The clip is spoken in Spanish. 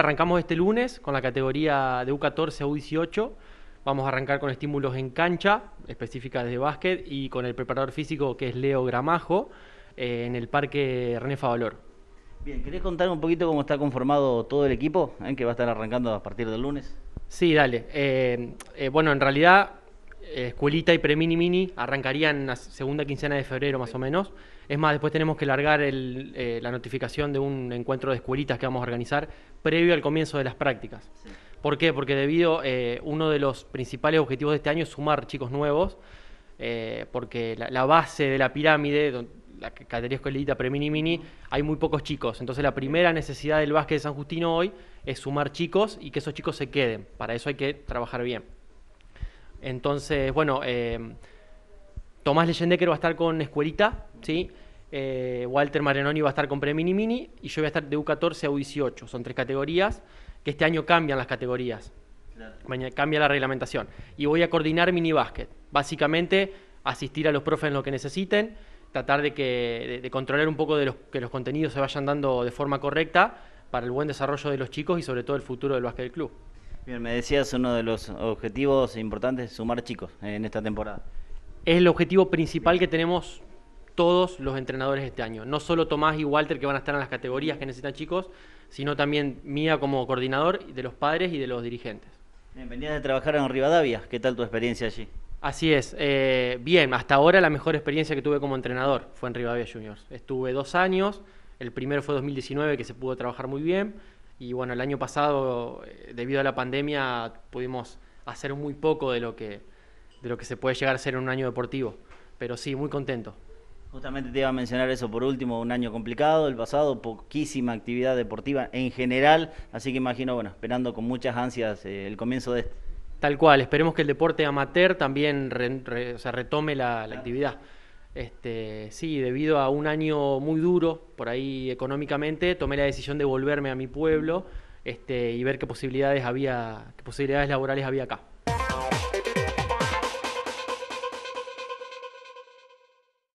arrancamos este lunes con la categoría de U14 a U18. Vamos a arrancar con estímulos en cancha, específicas de básquet, y con el preparador físico que es Leo Gramajo, eh, en el Parque René Favalor. Bien, ¿querés contar un poquito cómo está conformado todo el equipo, eh, que va a estar arrancando a partir del lunes? Sí, dale. Eh, eh, bueno, en realidad eh, escuelita y pre-mini mini arrancarían en la segunda quincena de febrero más o menos. Es más, después tenemos que largar eh, la notificación de un encuentro de escuelitas que vamos a organizar previo al comienzo de las prácticas. ¿Por qué? Porque debido, eh, uno de los principales objetivos de este año es sumar chicos nuevos, porque la, base de la pirámide, la categoría escuelita pre-mini mini, hay muy pocos chicos. Entonces la primera necesidad del básquet de San Justino hoy es sumar chicos y que esos chicos se queden. Para eso hay que trabajar bien. Entonces, bueno, eh, Tomás Leyendecker va a estar con Escuelita, ¿sí? Eh, Walter Marenoni va a estar con Premini Mini y yo voy a estar de U14 a U18. Son tres categorías que este año cambian las categorías. cambia la reglamentación. Y voy a coordinar mini básquet. Básicamente, asistir a los profes en lo que necesiten, tratar de, que, de, controlar un poco de que los contenidos se vayan dando de forma correcta para el buen desarrollo de los chicos y sobre todo el futuro del básquet del club. Bien, me decías uno de los objetivos importantes es sumar chicos en esta temporada. Es el objetivo principal que tenemos todos los entrenadores este año. No solo Tomás y Walter que van a estar en las categorías que necesitan chicos, sino también mía como coordinador de los padres y de los dirigentes. Bien, venías de trabajar en Rivadavia. ¿Qué tal tu experiencia allí? Así es. Eh, bien, hasta ahora la mejor experiencia que tuve como entrenador fue en Rivadavia Juniors. Estuve dos años. El primero fue 2019 que se pudo trabajar muy bien y bueno, el año pasado, eh, debido a la pandemia, pudimos hacer muy poco de lo que, de lo que se puede llegar a ser en un año deportivo. Pero sí, muy contento. Justamente te iba a mencionar eso por último, un año complicado, el pasado, poquísima actividad deportiva en general, así que imagino, bueno, esperando con muchas ansias eh, el comienzo de este. Tal cual, esperemos que el deporte amateur también se retome la actividad. Este, sí, debido a un año muy duro por ahí económicamente, tomé la decisión de volverme a mi pueblo este, y ver qué posibilidades había, qué posibilidades laborales había acá.